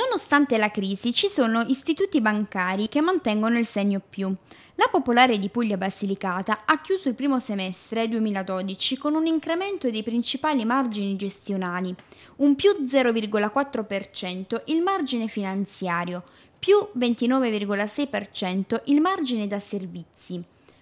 Nonostante la crisi, ci sono istituti bancari che mantengono il segno più. La Popolare di Puglia Basilicata ha chiuso il primo semestre 2012 con un incremento dei principali margini gestionali, un più 0,4% il margine finanziario, più 29,6% il margine da servizi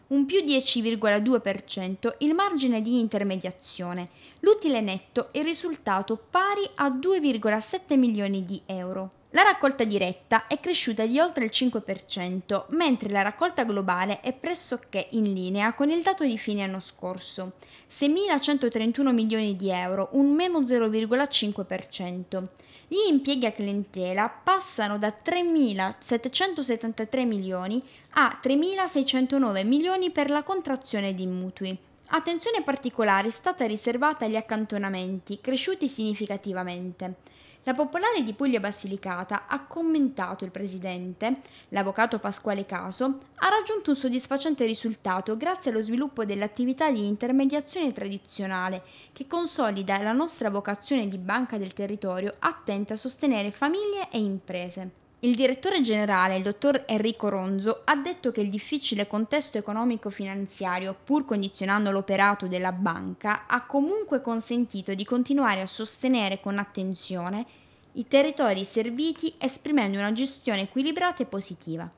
un più 10,2%, il margine di intermediazione, l'utile netto è risultato pari a 2,7 milioni di euro. La raccolta diretta è cresciuta di oltre il 5%, mentre la raccolta globale è pressoché in linea con il dato di fine anno scorso, 6.131 milioni di euro, un meno 0,5%. Gli impieghi a clientela passano da 3.773 milioni a 3.609 milioni per la contrazione di mutui. Attenzione particolare è stata riservata agli accantonamenti, cresciuti significativamente. La Popolare di Puglia Basilicata ha commentato il presidente, l'avvocato Pasquale Caso, ha raggiunto un soddisfacente risultato grazie allo sviluppo dell'attività di intermediazione tradizionale che consolida la nostra vocazione di banca del territorio attenta a sostenere famiglie e imprese. Il direttore generale, il dottor Enrico Ronzo, ha detto che il difficile contesto economico-finanziario, pur condizionando l'operato della banca, ha comunque consentito di continuare a sostenere con attenzione i territori serviti esprimendo una gestione equilibrata e positiva.